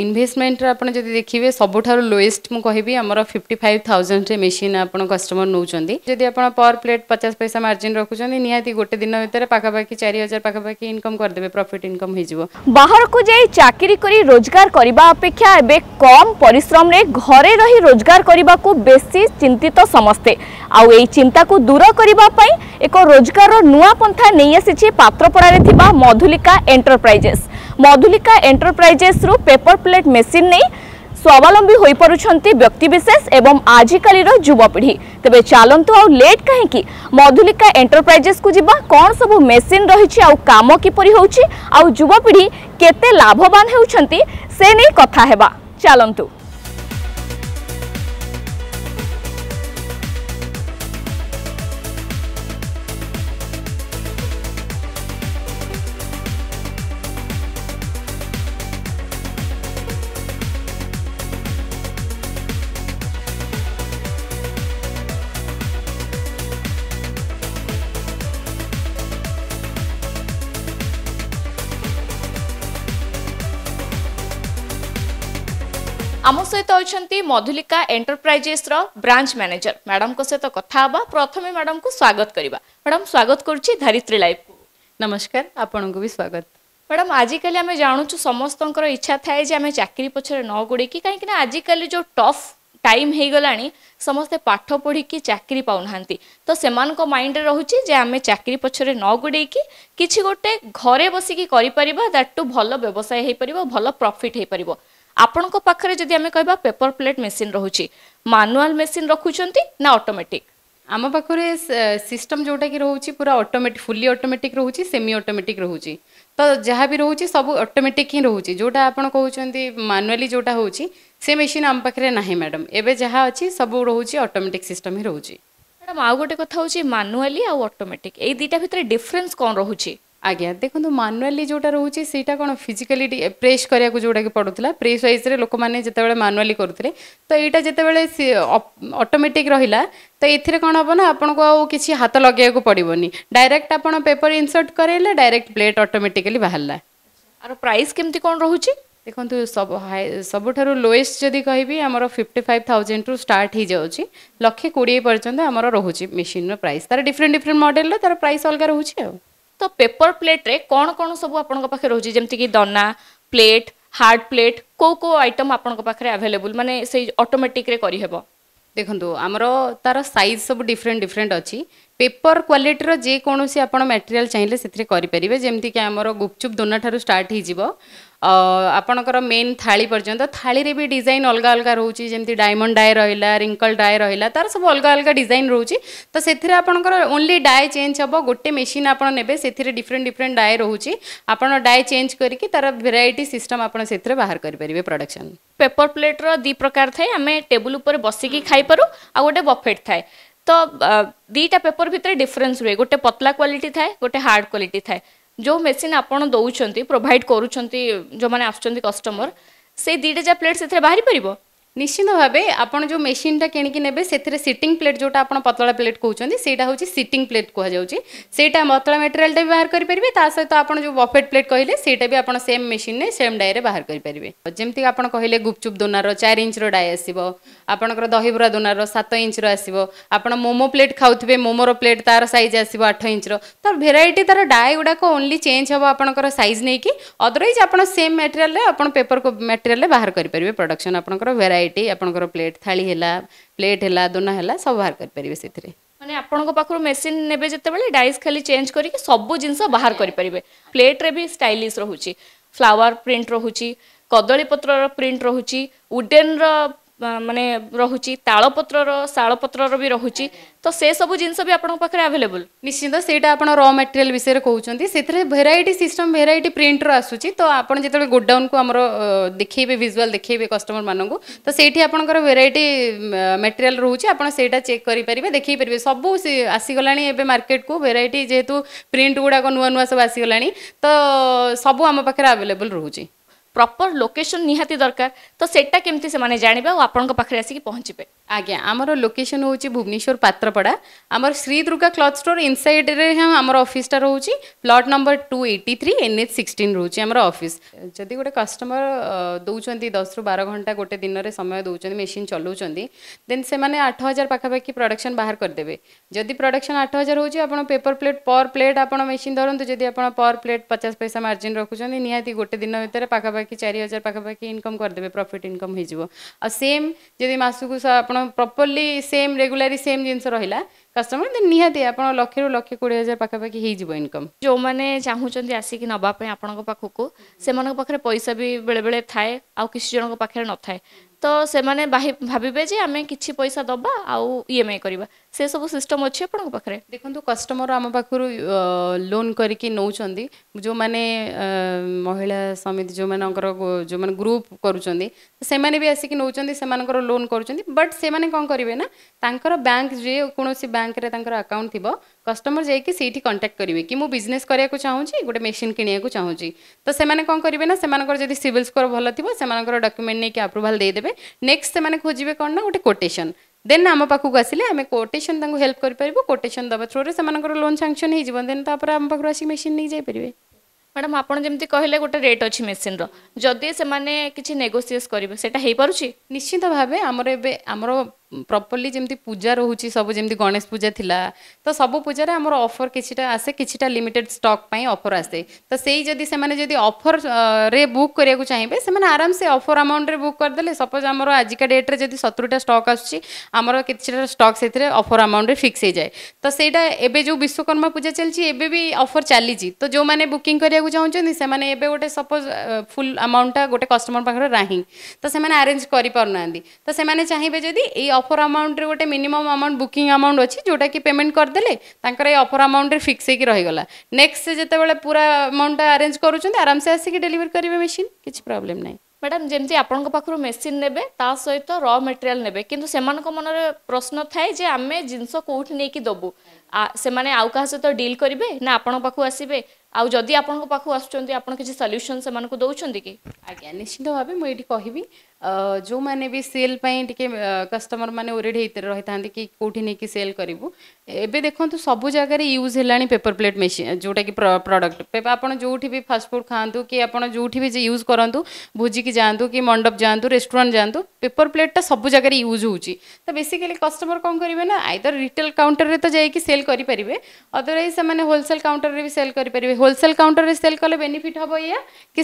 ଇନଭେଷ୍ଟମେଣ୍ଟର ଆପଣ ଯଦି ଦେଖିବେ ସବୁଠାରୁ ଲୋଏଷ୍ଟ ମୁଁ କହିବି ଆମର ଫିଫ୍ଟି ଫାଇଭ୍ ଥାଉଜେଣ୍ଡରେ ମେସିନ୍ ଆପଣ କଷ୍ଟମର ନେଉଛନ୍ତି ଯଦି ଆପଣ ପର୍ ପ୍ଲେଟ୍ ପଚାଶ ପଇସା ମାର୍ଜିନ୍ ରଖୁଛନ୍ତି ନିହାତି ଗୋଟେ ଦିନ ଭିତରେ ପାଖାପାଖି ଚାରି ହଜାର ପାଖାପାଖି ଇନକମ୍ କରିଦେବେ ପ୍ରଫିଟ୍ ଇନକମ୍ ହେଇଯିବ ବାହାରକୁ ଯାଇ ଚାକିରି କରି ରୋଜଗାର କରିବା ଅପେକ୍ଷା ଏବେ କମ୍ ପରିଶ୍ରମରେ ଘରେ ରହି ରୋଜଗାର କରିବାକୁ ବେଶୀ ଚିନ୍ତିତ ସମସ୍ତେ ଆଉ ଏଇ ଚିନ୍ତାକୁ ଦୂର କରିବା ପାଇଁ ଏକ ରୋଜଗାରର ନୂଆ ପନ୍ଥା ନେଇ ଆସିଛି ପାତ୍ରପଡ଼ାରେ ଥିବା ମଧୁଲିକା ଏଣ୍ଟରପ୍ରାଇଜେସ୍ মধুলিকা এন্টরপ্রাইজেসর পেপর প্লেট মেসিন নেই স্বাবলম্বী হয়ে পড়ুন ব্যক্তিবিশেষ এবং আজিকালির যুবপিঢ়ি তবে চালু আেট কী মধুলিকা এন্টরপ্রাইজেস কু যা কম সবু মেসিন রয়েছে আম কিপর হচ্ছে আুবপিঢ়ি কেতে লাভবান হচ্ছেন সে নিয়ে কথা হওয়া চালু आम सहित अच्छा Madhulika enterprises branch manager madam को सहित कथा प्रथम मैडम को स्वागत करवा मैडम स्वागत करित्री लाइफ को नमस्कार आपण को भी स्वागत मैडम आजिकल आम जानूँ समस्त इच्छा थाए जमें चाकरी पचर न गोड़े कि कहीं कल जो टफ टाइम हो गला समस्ते पाठ पढ़ की चाकरी पा ना तो से माइंड रोचे जे आम चाकरी पचर न गोड़े कि गोटे घरे बसिकट टू भल व्यवसाय हो पार भल प्रफिट हो पार ଆପଣଙ୍କ ପାଖରେ ଯଦି ଆମେ କହିବା ପେପର ପ୍ଲେଟ୍ ମେସିନ୍ ରହୁଛି ମାନୁଆଲ୍ ମେସିନ୍ ରଖୁଛନ୍ତି ନା ଅଟୋମେଟିକ୍ ଆମ ପାଖରେ ସିଷ୍ଟମ୍ ଯେଉଁଟାକି ରହୁଛି ପୁରା ଅଟୋମେଟିକ୍ ଫୁଲି ଅଟୋମେଟିକ୍ ରହୁଛି ସେମି ଅଟୋମେଟିକ୍ ରହୁଛି ତ ଯାହା ବି ରହୁଛି ସବୁ ଅଟୋମେଟିକ୍ ହିଁ ରହୁଛି ଯେଉଁଟା ଆପଣ କହୁଛନ୍ତି ମାନୁଆଲି ଯେଉଁଟା ହେଉଛି ସେ ମେସିନ୍ ଆମ ପାଖରେ ନାହିଁ ମ୍ୟାଡ଼ମ୍ ଏବେ ଯାହା ଅଛି ସବୁ ରହୁଛି ଅଟୋମେଟିକ୍ ସିଷ୍ଟମ୍ ହିଁ ରହୁଛି ମ୍ୟାଡ଼ମ୍ ଆଉ ଗୋଟେ କଥା ହେଉଛି ମାନୁଆଲି ଆଉ ଅଟୋମେଟିକ୍ ଏଇ ଦୁଇଟା ଭିତରେ ଡିଫରେନ୍ସ କ'ଣ ରହୁଛି ଆଜ୍ଞା ଦେଖନ୍ତୁ ମାନୁଆଲି ଯେଉଁଟା ରହୁଛି ସେଇଟା କ'ଣ ଫିଜିକାଲି ପ୍ରେସ୍ କରିବାକୁ ଯେଉଁଟାକି ପଡ଼ୁଥିଲା ପ୍ରେସ୍ ୱାଇଜ୍ରେ ଲୋକମାନେ ଯେତେବେଳେ ମାନୁଆଲି କରୁଥିଲେ ତ ଏଇଟା ଯେତେବେଳେ ଅଟୋମେଟିକ୍ ରହିଲା ତ ଏଥିରେ କ'ଣ ହେବ ନା ଆପଣଙ୍କୁ ଆଉ କିଛି ହାତ ଲଗାଇବାକୁ ପଡ଼ିବନି ଡାଇରେକ୍ଟ ଆପଣ ପେପର ଇନସର୍ଟ କରାଇଲେ ଡାଇରେକ୍ଟ ପ୍ଲେଟ୍ ଅଟୋମେଟିକାଲି ବାହାରିଲା ଆର ପ୍ରାଇସ୍ କେମିତି କ'ଣ ରହୁଛି ଦେଖନ୍ତୁ ସବୁ ସବୁଠାରୁ ଲୋଏଷ୍ଟ ଯଦି କହିବି ଆମର ଫିଫ୍ଟି ଫାଇଭ୍ ଥାଉଜେଣ୍ଡରୁ ଷ୍ଟାର୍ଟ ହେଇଯାଉଛି ଲକ୍ଷେ କୋଡ଼ିଏ ପର୍ଯ୍ୟନ୍ତ ଆମର ରହୁଛି ମେସିନ୍ର ପ୍ରାଇସ୍ ତା'ର ଡିଫରେଣ୍ଟ ଡିଫରେଣ୍ଟ ମଡ଼େଲ୍ର ତା'ର ପ୍ରାଇସ୍ ଅଲଗା ରହୁଛି ଆଉ ତ ପେପର ପ୍ଲେଟରେ କ'ଣ କ'ଣ ସବୁ ଆପଣଙ୍କ ପାଖରେ ରହୁଛି ଯେମିତିକି ଦନା ପ୍ଲେଟ୍ ହାର୍ଡ଼ ପ୍ଲେଟ୍ କେଉଁ କେଉଁ ଆଇଟମ୍ ଆପଣଙ୍କ ପାଖରେ ଆଭେଲେବୁଲ୍ ମାନେ ସେଇ ଅଟୋମେଟିକ୍ରେ କରିହେବ ଦେଖନ୍ତୁ ଆମର ତାର ସାଇଜ୍ ସବୁ ଡିଫରେଣ୍ଟ ଡିଫରେଣ୍ଟ ଅଛି ପେପର କ୍ୱାଲିଟିର ଯେକୌଣସି ଆପଣ ମ୍ୟାଟେରିଆଲ୍ ଚାହିଁଲେ ସେଥିରେ କରିପାରିବେ ଯେମିତିକି ଆମର ଗୁପଚୁପ ଦୋନା ଠାରୁ ଷ୍ଟାର୍ଟ ହେଇଯିବ ଆପଣଙ୍କର ମେନ୍ ଥାଳି ପର୍ଯ୍ୟନ୍ତ ଥାଳିରେ ବି ଡିଜାଇନ୍ ଅଲଗା ଅଲଗା ରହୁଛି ଯେମିତି ଡାଇମଣ୍ଡ ଡାଏ ରହିଲା ରିଙ୍କଲ୍ ଡାଏ ରହିଲା ତା'ର ସବୁ ଅଲଗା ଅଲଗା ଡିଜାଇନ୍ ରହୁଛି ତ ସେଥିରେ ଆପଣଙ୍କର ଓନ୍ଲି ଡାଏ ଚେଞ୍ଜ ହେବ ଗୋଟେ ମେସିନ୍ ଆପଣ ନେବେ ସେଥିରେ ଡିଫରେଣ୍ଟ ଡିଫରେଣ୍ଟ ଡାଏ ରହୁଛି ଆପଣ ଡାଏ ଚେଞ୍ଜ କରିକି ତା'ର ଭେରାଇଟି ସିଷ୍ଟମ୍ ଆପଣ ସେଥିରେ ବାହାର କରିପାରିବେ ପ୍ରଡକ୍ସନ୍ ପେପର ପ୍ଲେଟ୍ର ଦୁଇ ପ୍ରକାର ଥାଏ ଆମେ ଟେବୁଲ୍ ଉପରେ ବସିକି ଖାଇପାରୁ ଆଉ ଗୋଟେ ବଫେଟ୍ ଥାଏ ତ ଦୁଇଟା ପେପର ଭିତରେ ଡିଫରେନ୍ସ ରୁହେ ଗୋଟେ ପତଲା କ୍ୱାଲିଟି ଥାଏ ଗୋଟେ ହାର୍ଡ଼ କ୍ୱାଲିଟି ଥାଏ जो मेसीन आपड़ दौरान प्रोभाइड करुँच जो मैंने आसुच्च से दुईटा जा प्लेट से बाहरी पार নিশ্চিত ভাবে আপনার যে মেসিনটা কিনিকি নেবে সেথিরে সিটিং প্লেট যেটা আপনার পতলা প্লেট কৌন সেইটা হচ্ছে সিটিং প্লেট কুহযাচ্ছে সেইটা পতলা মেটেরিয়ালটা বি বাহার করে পারবে তা সহ আপনার যে বফেট প্লেট কহিলে সেইটা বি আপনার সেম মেসিনে সেম ডায়ে বাহার করে পারবে যেমি আপনার কহিলে গুপচুপ দোনার চার ইঞ্চর ডায়ে আসব আপনার দহিবরা দোনার সাত ইঞ্চর আসব আপনার মোমো প্লেট খাওয়া মোমোর প্লেট তার সাইজ আসব আঠ ইঞ্চর তো ভেরাইটি তার ডায়ে গুড়াক ওনলি চেঞ্জ হব আপনার সাইজ নিয়ে অদরওয়াইজ আপনার সেম মেটেরিয়ালে আপনার পেপর মেটেরিয়ালে বাহার করে পারবে প্রডকশন আপনার ভেরাইটি ଭେରାଇଟି ଆପଣଙ୍କର ପ୍ଲେଟ୍ ଥାଳି ହେଲା ପ୍ଲେଟ୍ ହେଲା ଦୋନା ହେଲା ସବୁ ବାହାର କରିପାରିବେ ସେଥିରେ ମାନେ ଆପଣଙ୍କ ପାଖରୁ ମେସିନ୍ ନେବେ ଯେତେବେଳେ ଡାଇସ୍ ଖାଲି ଚେଞ୍ଜ କରିକି ସବୁ ଜିନିଷ ବାହାର କରିପାରିବେ ପ୍ଲେଟ୍ରେ ବି ଷ୍ଟାଇଲିସ୍ ରହୁଛି ଫ୍ଲାୱାର ପ୍ରିଣ୍ଟ ରହୁଛି କଦଳୀପତ୍ରର ପ୍ରିଣ୍ଟ ରହୁଛି ଉଡେନ୍ର ମାନେ ରହୁଛି ତାଳପତ୍ରର ଶାଳପତ୍ରର ବି ରହୁଛି ତ ସେସବୁ ଜିନିଷ ବି ଆପଣଙ୍କ ପାଖରେ ଆଭେଲେବୁଲ୍ ନିଶ୍ଚିନ୍ତ ସେଇଟା ଆପଣ ର ମେଟେରିଆଲ୍ ବିଷୟରେ କହୁଛନ୍ତି ସେଥିରେ ଭେରାଇଟି ସିଷ୍ଟମ୍ ଭେରାଇଟି ପ୍ରିଣ୍ଟର ଆସୁଛି ତ ଆପଣ ଯେତେବେଳେ ଗୋଡାଉନ୍କୁ ଆମର ଦେଖେଇବେ ଭିଜୁଆଲ୍ ଦେଖେଇବେ କଷ୍ଟମରମାନଙ୍କୁ ତ ସେଇଠି ଆପଣଙ୍କର ଭେରାଇଟି ମେଟେରିଆଲ୍ ରହୁଛି ଆପଣ ସେଇଟା ଚେକ୍ କରିପାରିବେ ଦେଖେଇ ପାରିବେ ସବୁ ଆସିଗଲାଣି ଏବେ ମାର୍କେଟକୁ ଭେରାଇଟି ଯେହେତୁ ପ୍ରିଣ୍ଟ ଗୁଡ଼ାକ ନୂଆ ନୂଆ ସବୁ ଆସିଗଲାଣି ତ ସବୁ ଆମ ପାଖରେ ଆଭେଲେବୁଲ୍ ରହୁଛି प्रपर लोकेशन निहाती दरकार तो सेटा केमती से माने जानिबे ओ आपन को पाखरे आसी कि पहुचिबे आज्ञा हमर लोकेशन होउची भुवनेश्वर पात्रपडा हमर Shri Durga cloth store inside रे हम हमर ऑफिस ता रहउची प्लॉट नंबर 283 एनएच 16 रहउची हमर ऑफिस जदी गोटे कस्टमर दउचंती 10 रु 12 घंटा गोटे दिन रे समय दउचंती मशीन चलउचंती देन से माने 8000 पाखा पाखी प्रोडक्शन बाहर कर देबे जदी प्रोडक्शन 8000 होउची आपन पेपर प्लेट पर प्लेट आपन मशीन धरंत जदी आपन पर प्लेट 50 पैसा मार्जिन रखुचंती निहाती गोटे दिन भीतर पाखा ପାଖାପାଖି ଚାରି ହଜାର ପାଖାପାଖି ଇନକମ୍ କରିଦେବେ ପ୍ରଫିଟ୍ ଇନକମ୍ ହେଇଯିବ ଆଉ ସେମ୍ ଯଦି ମାସକୁ ଆପଣ ପ୍ରପର୍ଲି ସେମ୍ ରେଗୁଲାରି ସେମ୍ ଜିନିଷ ରହିଲା କଷ୍ଟମର ଦେନ୍ ନିହାତି ଆପଣ ଲକ୍ଷରୁ ଲକ୍ଷେ କୋଡ଼ିଏ ହଜାର ପାଖାପାଖି ହେଇଯିବ ଇନକମ୍ ଯେଉଁମାନେ ଚାହୁଁଛନ୍ତି ଆସିକି ନେବା ପାଇଁ ଆପଣଙ୍କ ପାଖକୁ ସେମାନଙ୍କ ପାଖରେ ପଇସା ବି ବେଳେବେଳେ ଥାଏ ଆଉ କିଛି ଜଣଙ୍କ ପାଖରେ ନଥାଏ ତ ସେମାନେ ଭାବିବେ ଯେ ଆମେ କିଛି ପଇସା ଦେବା ଆଉ ଇ ଏମ୍ ଆଇ କରିବା से सब सिस्टम अच्छे आप देखो कस्टमर आम पाखर लोन करके नौ जो मैंने महिला समिति जो मान जो मैंने ग्रुप करुँचे भी आसिक नौ लोन बट से कौन करेंगे ना तर बैंक जे कौन बैंक आकाउंट थी कस्टमर जाइए से कंटाक्ट करेंगे कि मुझे बिजनेस कराया चाहूँगी गोटे मेसीन कि चाहूँगी तो से कौन करेंगे ना से जब सिविल स्कोर भल थी थर डक्यूमेंट नहीं कि आप्रुवाल देदेव नेक्स्ट से खोजे कौन ना गोटे कोटेसन ଦେନ୍ ଆମ ପାଖକୁ ଆସିଲେ ଆମେ କୋଟେସନ୍ ତାଙ୍କୁ ହେଲ୍ପ କରିପାରିବୁ କୋଟେସନ୍ ଦେବା ଥ୍ରୋରେ ସେମାନଙ୍କର ଲୋନ୍ ସାଙ୍ଗସନ୍ ହେଇଯିବ ଦେନ୍ ତାପରେ ଆମ ପାଖରୁ ଆସିକି ମେସିନ୍ ନେଇକି ଯାଇପାରିବେ ମ୍ୟାଡ଼ାମ୍ ଆପଣ ଯେମିତି କହିଲେ ଗୋଟେ ରେଟ୍ ଅଛି ମେସିନ୍ର ଯଦି ସେମାନେ କିଛି ନେଗୋସିଏସ୍ କରିବେ ସେଇଟା ହେଇପାରୁଛି ନିଶ୍ଚିନ୍ତ ଭାବେ ଆମର ଏବେ ଆମର ପ୍ରପର୍ଲି ଯେମିତି ପୂଜା ରହୁଛି ସବୁ ଯେମିତି ଗଣେଶ ପୂଜା ଥିଲା ତ ସବୁ ପୂଜାରେ ଆମର ଅଫର୍ କିଛିଟା ଆସେ କିଛିଟା ଲିମିଟେଡ୍ ଷ୍ଟକ୍ ପାଇଁ ଅଫର୍ ଆସେ ତ ସେଇ ଯଦି ସେମାନେ ଯଦି ଅଫର୍ରେ ବୁକ୍ କରିବାକୁ ଚାହିଁବେ ସେମାନେ ଆରାମସେ ଅଫର୍ ଆମାଉଣ୍ଟରେ ବୁକ୍ କରିଦେଲେ ସପୋଜ୍ ଆମର ଆଜିକା ଡେଟ୍ରେ ଯଦି ସତୁରିଟା ଷ୍ଟକ୍ ଆସୁଛି ଆମର କିଛିଟା ଷ୍ଟକ୍ ସେଥିରେ ଅଫର୍ ଆମାଉଣ୍ଟରେ ଫିକ୍ସ ହେଇଯାଏ ତ ସେଇଟା ଏବେ ଯେଉଁ ବିଶ୍ୱକର୍ମା ପୂଜା ଚାଲିଛି ଏବେ ବି ଅଫର୍ ଚାଲିଛି ତ ଯେଉଁମାନେ ବୁକିଂ କରିବାକୁ ଚାହୁଁଛନ୍ତି ସେମାନେ ଏବେ ଗୋଟେ ସପୋଜ୍ ଫୁଲ୍ ଆମାଉଣ୍ଟଟା ଗୋଟେ କଷ୍ଟମର ପାଖରେ ନାହିଁ ତ ସେମାନେ ଆରେଞ୍ଜ କରିପାରୁନାହାନ୍ତି ତ ସେମାନେ ଚାହିଁବେ ଯଦି ଏଇ অফর আমাউন্টরে গোটে মিনিমম আমাউন্ট বুকিং আমাউন্ট অছি যেটাকি পেমেন্ট করেদেলে তাঁকর এই অফর আমাউন্টরে ফিক্স হয়েকি রহিগলা নেক্সট সে যেতবে পুরা আমাউন্টটা আরেঞ্জ করছেন আরামসে আসিকি ডেলিভারি করবে মেসিন কিছু প্রোবলেম নাই ମ୍ୟାଡ଼ାମ୍ ଯେମିତି ଆପଣଙ୍କ ପାଖରୁ ମେସିନ୍ ନେବେ ତା ସହିତ ର ମେଟେରିଆଲ୍ ନେବେ କିନ୍ତୁ ସେମାନଙ୍କ ମନରେ ପ୍ରଶ୍ନ ଥାଏ ଯେ ଆମେ ଜିନିଷ କେଉଁଠି ନେଇକି ଦେବୁ ସେମାନେ ଆଉ କାହା ସହିତ ଡିଲ୍ କରିବେ ନା ଆପଣଙ୍କ ପାଖକୁ ଆସିବେ ଆଉ ଯଦି ଆପଣଙ୍କ ପାଖକୁ ଆସୁଛନ୍ତି ଆପଣ କିଛି ସଲ୍ୟୁସନ୍ ସେମାନଙ୍କୁ ଦେଉଛନ୍ତି କି ଆଜ୍ଞା ନିଶ୍ଚିତ ଭାବେ ମୁଁ ଏଇଠି କହିବି जो मैंने भी सेल टे कस्टमर मैंने ओरेड होते रही था कि कौटि नहीं कि सेल करूँ एवं देखते सब जगह यूज है पेपर प्लेट मेसी जोटा कि प्रडक्ट आप जो भी फास्टफुड खातु कि आप जो भी यूज करूँ भोजिक जातु कि मंडप जातु रेस्टुरांट जातु पेपर प्लेटा सब जगह यूज हो तो बेसिकली कस्टमर कौन करेंगे ना आईदर रिटेल काउंटर में तो जाइए सेल करेंगे अदरवैज से होलसेल काउंटर में भी सेल करेंगे होलसेल काउंटर में सेल कले बेनिफिट हम या कि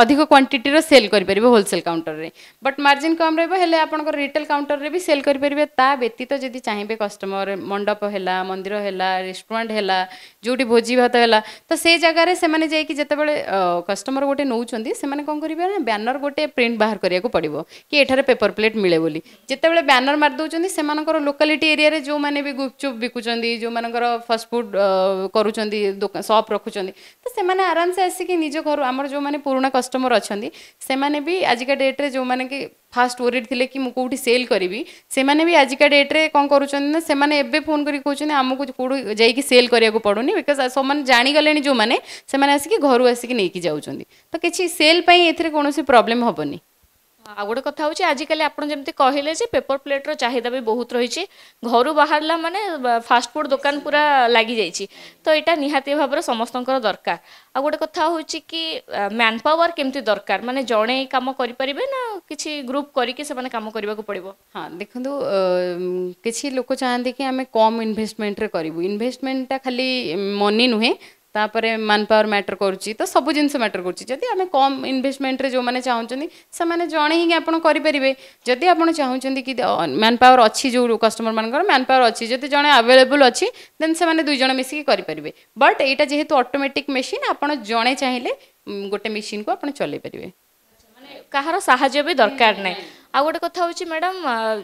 अधिक क्वांटीटर सेल करेंगे होलसेल काउंटर में পারে বট মার্জিন কম রহব হলে আপনার রিটেল কাউন্টরের বি সেল করে পারবে তা ব্যতীত যদি চাইবে কষ্টমর মণ্ডপ হেলা মন্দির হেলা রেস্টুরাঁট হেলা যেটি ভোজি ভাত হেলা তো সেই জায়গায় সে যাই যেতবে কষ্টমর গোটে নৌ সে কম করবে না ব্যানর গোটে প্রিন্ট বাহার করা পড়ব কি এঠার পেপর প্লেট মিলে বলে যেতবে ব্যানর মারি দেছেন সে লোকালিটি এরিয়ার যে গুপচুপ বিকুচার যে ফাষ্টফুড করুচার সপ রখুচার তো সে আরামসে আসিকি নিজ ঘর আমার যে পুরোনা কষ্টমর অনেক সে আজিকা ডেট্রে ରେ ଯେଉଁମାନେ କି ଫାଷ୍ଟ ଓରିଡ୍ ଥିଲେ କି ମୁଁ କେଉଁଠି ସେଲ୍ କରିବି ସେମାନେ ବି ଆଜିକା ଡେଟ୍ରେ କ'ଣ କରୁଛନ୍ତି ନା ସେମାନେ ଏବେ ଫୋନ୍ କରିକି କହୁଛନ୍ତି ଆମକୁ କେଉଁଠୁ ଯାଇକି ସେଲ୍ କରିବାକୁ ପଡ଼ୁନି ବିକଜ୍ ସେମାନେ ଜାଣିଗଲେଣି ଯେଉଁମାନେ ସେମାନେ ଆସିକି ଘରୁ ଆସିକି ନେଇକି ଯାଉଛନ୍ତି ତ କିଛି ସେଲ୍ ପାଇଁ ଏଥିରେ କୌଣସି ପ୍ରୋବ୍ଲେମ୍ ହେବନି ଆଉ ଗୋଟେ କଥା ହେଉଛି ଆଜିକାଲି ଆପଣ ଯେମିତି କହିଲେ ଯେ ପେପର ପ୍ଲେଟ୍ର ଚାହିଦା ବି ବହୁତ ରହିଛି ଘରୁ ବାହାରିଲା ମାନେ ଫାଷ୍ଟଫୁଡ଼୍ ଦୋକାନ ପୁରା ଲାଗିଯାଇଛି ତ ଏଇଟା ନିହାତି ଭାବରେ ସମସ୍ତଙ୍କର ଦରକାର ଆଉ ଗୋଟେ କଥା ହେଉଛି କି ମ୍ୟାନ୍ ପାୱାର କେମିତି ଦରକାର ମାନେ ଜଣେ କାମ କରିପାରିବେ ନା କିଛି ଗ୍ରୁପ୍ କରିକି ସେମାନେ କାମ କରିବାକୁ ପଡ଼ିବ ହଁ ଦେଖନ୍ତୁ କିଛି ଲୋକ ଚାହାନ୍ତି କି ଆମେ କମ୍ ଇନଭେଷ୍ଟମେଣ୍ଟରେ କରିବୁ ଇନଭେଷ୍ଟମେଣ୍ଟଟା ଖାଲି ମନି ନୁହେଁ ତାପରେ ମ୍ୟାନ୍ ପାୱାର ମ୍ୟାଟର କରୁଛି ତ ସବୁ ଜିନିଷ ମ୍ୟାଟର କରୁଛି ଯଦି ଆମେ କମ୍ ଇନଭେଷ୍ଟମେଣ୍ଟରେ ଯେଉଁମାନେ ଚାହୁଁଛନ୍ତି ସେମାନେ ଜଣେ ହିଁ ଆପଣ କରିପାରିବେ ଯଦି ଆପଣ ଚାହୁଁଛନ୍ତି କି ମ୍ୟାନ୍ ପାୱାର ଅଛି ଯେଉଁ କଷ୍ଟମରମାନଙ୍କର ମ୍ୟାନ୍ ପାୱାର ଅଛି ଯଦି ଜଣେ ଆଭେଲେବୁଲ୍ ଅଛି ଦେନ୍ ସେମାନେ ଦୁଇ ଜଣ ମିଶିକି କରିପାରିବେ ବଟ୍ ଏଇଟା ଯେହେତୁ ଅଟୋମେଟିକ୍ ମେସିନ୍ ଆପଣ ଜଣେ ଚାହିଁଲେ ଗୋଟେ ମେସିନ୍କୁ ଆପଣ ଚଲେଇ ପାରିବେ କାହାର ସାହାଯ୍ୟ ବି ଦରକାର ନାହିଁ ଆଉ ଗୋଟେ କଥା ହେଉଛି ମ୍ୟାଡ଼ାମ୍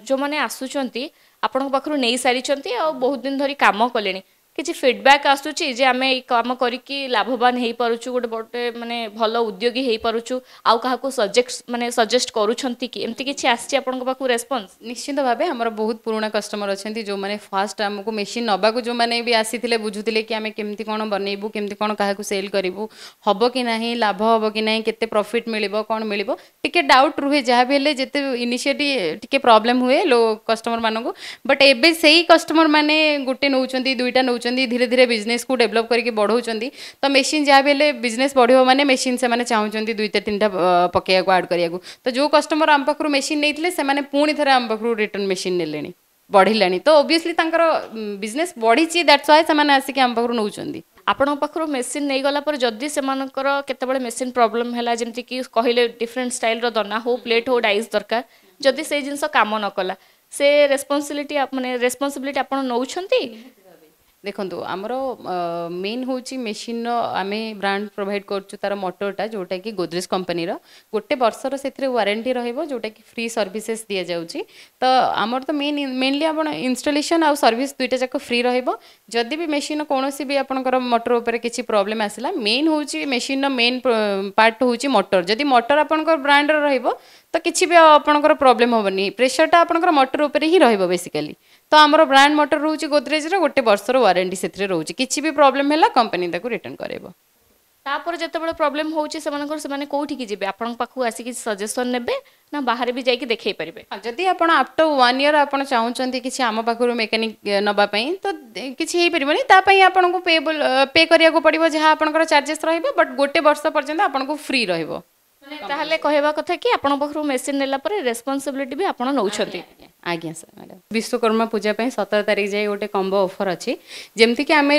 ଯେଉଁମାନେ ଆସୁଛନ୍ତି ଆପଣଙ୍କ ପାଖରୁ ନେଇସାରିଛନ୍ତି ଆଉ ବହୁତ ଦିନ ଧରି କାମ କଲେଣି କିଛି ଫିଡ଼ବ୍ୟାକ୍ ଆସୁଛି ଯେ ଆମେ ଏଇ କାମ କରିକି ଲାଭବାନ ହେଇପାରୁଛୁ ଗୋଟେ ଗୋଟେ ମାନେ ଭଲ ଉଦ୍ୟୋଗୀ ହେଇପାରୁଛୁ ଆଉ କାହାକୁ ସଜେକ୍ଟ ମାନେ ସଜେଷ୍ଟ କରୁଛନ୍ତି କି ଏମିତି କିଛି ଆସିଛି ଆପଣଙ୍କ ପାଖକୁ ରେସ୍ପନ୍ସ ନିଶ୍ଚିତ ଭାବେ ଆମର ବହୁତ ପୁରୁଣା କଷ୍ଟମର ଅଛନ୍ତି ଯେଉଁମାନେ ଫାଷ୍ଟ ଆମକୁ ମେସିନ୍ ନେବାକୁ ଯେଉଁମାନେ ବି ଆସିଥିଲେ ବୁଝୁଥିଲେ କି ଆମେ କେମିତି କ'ଣ ବନେଇବୁ କେମିତି କ'ଣ କାହାକୁ ସେଲ୍ କରିବୁ ହେବ କି ନାହିଁ ଲାଭ ହେବ କି ନାହିଁ କେତେ ପ୍ରଫିଟ୍ ମିଳିବ କ'ଣ ମିଳିବ ଟିକେ ଡାଉଟ୍ ରୁହେ ଯାହା ବି ହେଲେ ଯେତେ ଇନିସିଏଟି ଟିକେ ପ୍ରୋବ୍ଲେମ୍ ହୁଏ ଲୋ କଷ୍ଟମରମାନଙ୍କୁ ବଟ୍ ଏବେ ସେଇ କଷ୍ଟମରମାନେ ଗୋଟେ ନେଉଛନ୍ତି ଦୁଇଟା ନେଉଛନ୍ତି କରୁଛନ୍ତି ଧୀରେ ଧୀରେ ବିଜନେସ୍କୁ ଡେଭଲପ୍ କରିକି ବଢ଼ାଉଛନ୍ତି ତ ମେସିନ୍ ଯାହା ବି ହେଲେ ବିଜନେସ୍ ବଢ଼ିବ ମାନେ ମେସିନ୍ ସେମାନେ ଚାହୁଁଛନ୍ତି ଦୁଇଟା ତିନିଟା ପକାଇବାକୁ ଆଡ଼୍ କରିବାକୁ ତ ଯେଉଁ କଷ୍ଟମର ଆମ ପାଖରୁ ମେସିନ୍ ନେଇଥିଲେ ସେମାନେ ପୁଣି ଥରେ ଆମ ପାଖରୁ ରିଟର୍ଣ୍ଣ ମେସିନ୍ ନେଲେଣି ବଢ଼ିଲାଣି ତ ଓଭିୟସ୍ଲି ତାଙ୍କର ବିଜନେସ୍ ବଢ଼ିଛି ଦ୍ୟାଟ୍ସ ୱାଏ ସେମାନେ ଆସିକି ଆମ ପାଖରୁ ନେଉଛନ୍ତି ଆପଣଙ୍କ ପାଖରୁ ମେସିନ୍ ନେଇଗଲା ପରେ ଯଦି ସେମାନଙ୍କର କେତେବେଳେ ମେସିନ୍ ପ୍ରୋବ୍ଲେମ୍ ହେଲା ଯେମିତିକି କହିଲେ ଡିଫରେଣ୍ଟ ଷ୍ଟାଇଲ୍ର ଦନା ହଉ ପ୍ଲେଟ୍ ହଉ ଡାଇସ୍ ଦରକାର ଯଦି ସେଇ ଜିନିଷ କାମ ନ କଲା ସେ ରେସ୍ପନ୍ସିବିଲିଟି ମାନେ ରେସ୍ପନ୍ସିବିଲିଟି ଆପଣ ନେଉଛନ୍ତି ଦେଖନ୍ତୁ ଆମର ମେନ୍ ହେଉଛି ମେସିନ୍ର ଆମେ ବ୍ରାଣ୍ଡ ପ୍ରୋଭାଇଡ଼ କରୁଛୁ ତା'ର ମଟରଟା ଯେଉଁଟାକି ଗୋଦରେଜ କମ୍ପାନୀର ଗୋଟେ ବର୍ଷର ସେଥିରେ ୱାରେଣ୍ଟି ରହିବ ଯେଉଁଟାକି ଫ୍ରି ସର୍ଭିସେସ୍ ଦିଆଯାଉଛି ତ ଆମର ତ ମେନ୍ ମେନ୍ଲି ଆପଣ ଇନଷ୍ଟଲେସନ୍ ଆଉ ସର୍ଭିସ୍ ଦୁଇଟା ଯାକ ଫ୍ରି ରହିବ ଯଦି ବି ମେସିନ୍ର କୌଣସି ବି ଆପଣଙ୍କର ମଟର ଉପରେ କିଛି ପ୍ରୋବ୍ଲେମ୍ ଆସିଲା ମେନ୍ ହେଉଛି ମେସିନ୍ର ମେନ୍ ପାର୍ଟ ହେଉଛି ମଟର ଯଦି ମଟର ଆପଣଙ୍କର ବ୍ରାଣ୍ଡର ରହିବ ତ କିଛି ବି ଆପଣଙ୍କର ପ୍ରୋବ୍ଲେମ୍ ହେବନି ପ୍ରେସରଟା ଆପଣଙ୍କର ମଟର ଉପରେ ହିଁ ରହିବ ବେସିକାଲି तो आमर ब्रांड मटर रोचे गोदरेजर गोटे वर्षर वारंटी से रोचे किसी भी प्रोब्लेम है कंपानी रिटर्न कर ତାପରେ ଯେତେବେଳେ ପ୍ରୋବ୍ଲେମ୍ ହେଉଛି ସେମାନଙ୍କର ସେମାନେ କୋଉଠିକି ଯିବେ ଆପଣଙ୍କ ପାଖକୁ ଆସିକି ସଜେସନ୍ ନେବେ ନା ବାହାରେ ବି ଯାଇକି ଦେଖେଇ ପାରିବେ ଯଦି ଆପଣ ଆଫ୍ଟର ୱାନ୍ ଇୟର୍ ଆପଣ ଚାହୁଁଛନ୍ତି କିଛି ଆମ ପାଖରୁ ମେକାନିକ୍ ନେବା ପାଇଁ ତ କିଛି ହେଇପାରିବନି ତା ପାଇଁ ଆପଣଙ୍କୁ ପେବଲ୍ ପେ କରିବାକୁ ପଡ଼ିବ ଯାହା ଆପଣଙ୍କର ଚାର୍ଜେସ୍ ରହିବ ବଟ୍ ଗୋଟେ ବର୍ଷ ପର୍ଯ୍ୟନ୍ତ ଆପଣଙ୍କୁ ଫ୍ରି ରହିବ ତାହେଲେ କହିବା କଥା କି ଆପଣଙ୍କ ପାଖରୁ ମେସିନ୍ ନେଲା ପରେ ରେସ୍ପନ୍ସିବିଲିଟି ବି ଆପଣ ନେଉଛନ୍ତି ଆଜ୍ଞା ସାର୍ ମ୍ୟାଡ଼ାମ୍ ବିଶ୍ୱକର୍ମା ପୂଜା ପାଇଁ ସତର ତାରିଖ ଯାଏ ଗୋଟେ କମ୍ବୋ ଅଫର୍ ଅଛି ଯେମିତିକି ଆମେ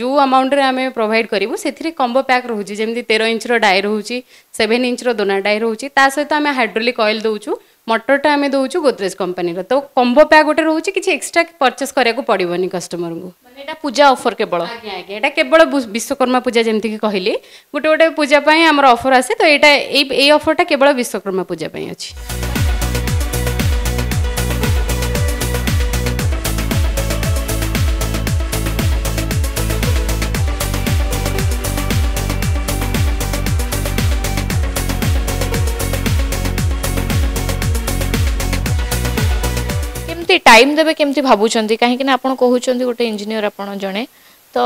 ଯେଉଁ ଆମାଉଣ୍ଟରେ ଆମେ ପ୍ରୋଭାଇଡ଼ କରିବୁ ସେଥିରେ କମ୍ବୋ ପ୍ୟାକ୍ ରହୁଛି ଯେମିତି ତେର ଇଞ୍ଚର ଡାଏ ରହୁଛି ସେଭେନ୍ ଇଞ୍ଚର ଦୋନା ଡାଏ ରହୁଛି ତା ସହିତ ଆମେ ହାଇଡ୍ରୋଲିକ୍ ଅଏଲ୍ ଦେଉଛୁ ମଟରଟା ଆମେ ଦେଉଛୁ ଗୋଦ୍ରେଜ କମ୍ପାନୀର ତ କମ୍ବୋ ପ୍ୟାକ୍ ଗୋଟେ ରହୁଛି କିଛି ଏକ୍ସଟ୍ରା ପରଚେସ୍ କରିବାକୁ ପଡ଼ିବନି କଷ୍ଟମରଙ୍କୁ ମାନେ ଏଇଟା ପୂଜା ଅଫର୍ କେବଳ ଆଜ୍ଞା ଆଜ୍ଞା ଏଇଟା କେବଳ ବିଶ୍ୱକର୍ମା ପୂଜା ଯେମିତିକି କହିଲି ଗୋଟେ ଗୋଟେ ପୂଜା ପାଇଁ ଆମର ଅଫର୍ ଆସେ ତ ଏଇଟା ଏଇ ଅଫର୍ଟା କେବଳ ବିଶ୍ୱକର୍ମା ପୂଜା ପାଇଁ ଅଛି টাইম দেবে কেমতি ভাবুଛନ୍ତି কাହିଁକି ନା ଆପଣ କହୁଛନ୍ତି ଗୋଟେ ଇଞ୍ଜିନିୟର ଆପଣ ଜଣେ ତ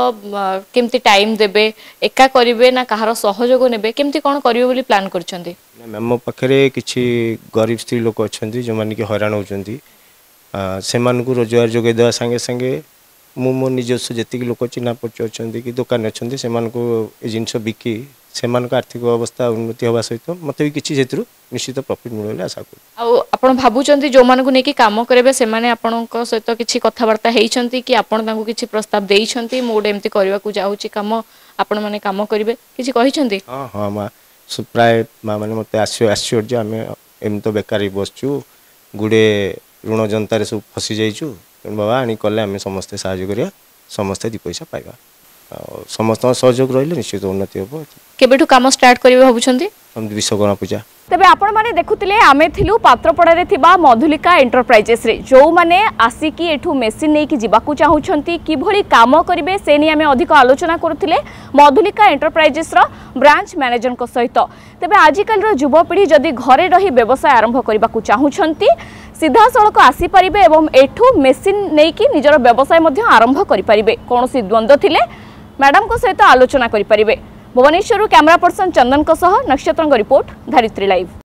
କେମିତି ଟାଇମ୍ ଦେବେ ଏକା କରିବେ ନା କାହାର ସହଯୋଗ ନେବେ କେମିତି କ'ଣ କରିବେ ବୋଲି ପ୍ଲାନ୍ କରିଛନ୍ତି ଆମ ପାଖରେ କିଛି ଗରିବ ସ୍ତ୍ରୀ ଲୋକ ଅଛନ୍ତି ଯେଉଁମାନେ କି ହଇରାଣ ହେଉଛନ୍ତି ସେମାନଙ୍କୁ ରୋଜଗାର ଯୋଗାଇ ଦେବା ସାଙ୍ଗେ ସାଙ୍ଗେ ମୁଁ ମୋ ନିଜସ୍ୱ ଯେତିକି ଲୋକ ଚିହ୍ନା ପରିଚୟ ଅଛନ୍ତି କି ଦୋକାନୀ ଅଛନ୍ତି ସେମାନଙ୍କୁ ଏ ଜିନିଷ ବିକି ସେମାନଙ୍କ ଆର୍ଥିକ ଅବସ୍ଥା ଉନ୍ନତି ହେବା ସହିତ ମୋତେ ବି କିଛି ସେଥିରୁ ନିଶ୍ଚିତ ପ୍ରଫିଟ୍ ମିଳିବ ବୋଲି ଆଶା କରୁଛି ଆଉ ଆପଣ ଭାବୁଛନ୍ତି ଯେଉଁମାନଙ୍କୁ ନେଇକି କାମ କରିବେ ସେମାନେ ଆପଣଙ୍କ ସହିତ କିଛି କଥାବାର୍ତ୍ତା ହେଇଛନ୍ତି କି ଆପଣ ତାଙ୍କୁ କିଛି ପ୍ରସ୍ତାବ ଦେଇଛନ୍ତି ମୁଁ ଗୋଟେ ଏମିତି କରିବାକୁ ଯାଉଛି କାମ ଆପଣମାନେ କାମ କରିବେ କିଛି କହିଛନ୍ତି ହଁ ହଁ ମା ପ୍ରାୟ ମା ମାନେ ମୋତେ ଆଶ୍ଚର୍ଯ୍ୟ ଆମେ ଏମିତି ତ ବେକାର ହେଇ ବସିଛୁ ଗୁଡ଼େ ଋଣ ଜନତାରେ ସବୁ ଫସି ଯାଇଛୁ ତେଣୁ ବାବା ଆଣି କଲେ ଆମେ ସମସ୍ତେ ସାହାଯ୍ୟ କରିବା ସମସ୍ତେ ଦୁଇ ପଇସା ପାଇବା ଆଉ ସମସ୍ତଙ୍କ ସହଯୋଗ ରହିଲେ ନିଶ୍ଚିତ ଉନ୍ନତି ହେବ কেবেঠু কাম স্টার্ট করবে ভাবুছেন বিশ্বকর্মা পূজা ତେବେ ଆପଣମାନେ ଦେଖୁଥିଲେ ଆମେ ଥିଲୁ ପାତ୍ରପଡ଼ାରେ ଥିବା ମଧୁଲିକା ଏଣ୍ଟରପ୍ରାଇଜେସ୍ରେ ଯେଉଁମାନେ ଆସିକି ଏଠୁ ମେସିନ୍ ନେଇକି ଯିବାକୁ ଚାହୁଁଛନ୍ତି କିଭଳି କାମ କରିବେ ସେ ନେଇ ଆମେ ଅଧିକ ଆଲୋଚନା କରୁଥିଲେ ମଧୁଲିକା ଏଣ୍ଟରପ୍ରାଇଜେସ୍ର ବ୍ରାଞ୍ଚ ମ୍ୟାନେଜରଙ୍କ ସହିତ ତେବେ ଆଜିକାଲିର ଯୁବପିଢ଼ି ଯଦି ଘରେ ରହି ବ୍ୟବସାୟ ଆରମ୍ଭ କରିବାକୁ ଚାହୁଁଛନ୍ତି ସିଧାସଳଖ ଆସିପାରିବେ ଏବଂ ଏଠୁ ମେସିନ୍ ନେଇକି ନିଜର ବ୍ୟବସାୟ ମଧ୍ୟ ଆରମ୍ଭ କରିପାରିବେ କୌଣସି ଦ୍ୱନ୍ଦ୍ୱ ଥିଲେ ମ୍ୟାଡ଼ାମଙ୍କ ସହିତ ଆଲୋଚନା କରିପାରିବେ ଭୁବନେଶ୍ୱରରୁ କ୍ୟାମେରା ପର୍ସନ ଚନ୍ଦନଙ୍କ ସହ ନକ୍ଷତ୍ରଙ୍କ ରିପୋର୍ଟ ଧରିତ୍ରୀ ଲାଇଭ୍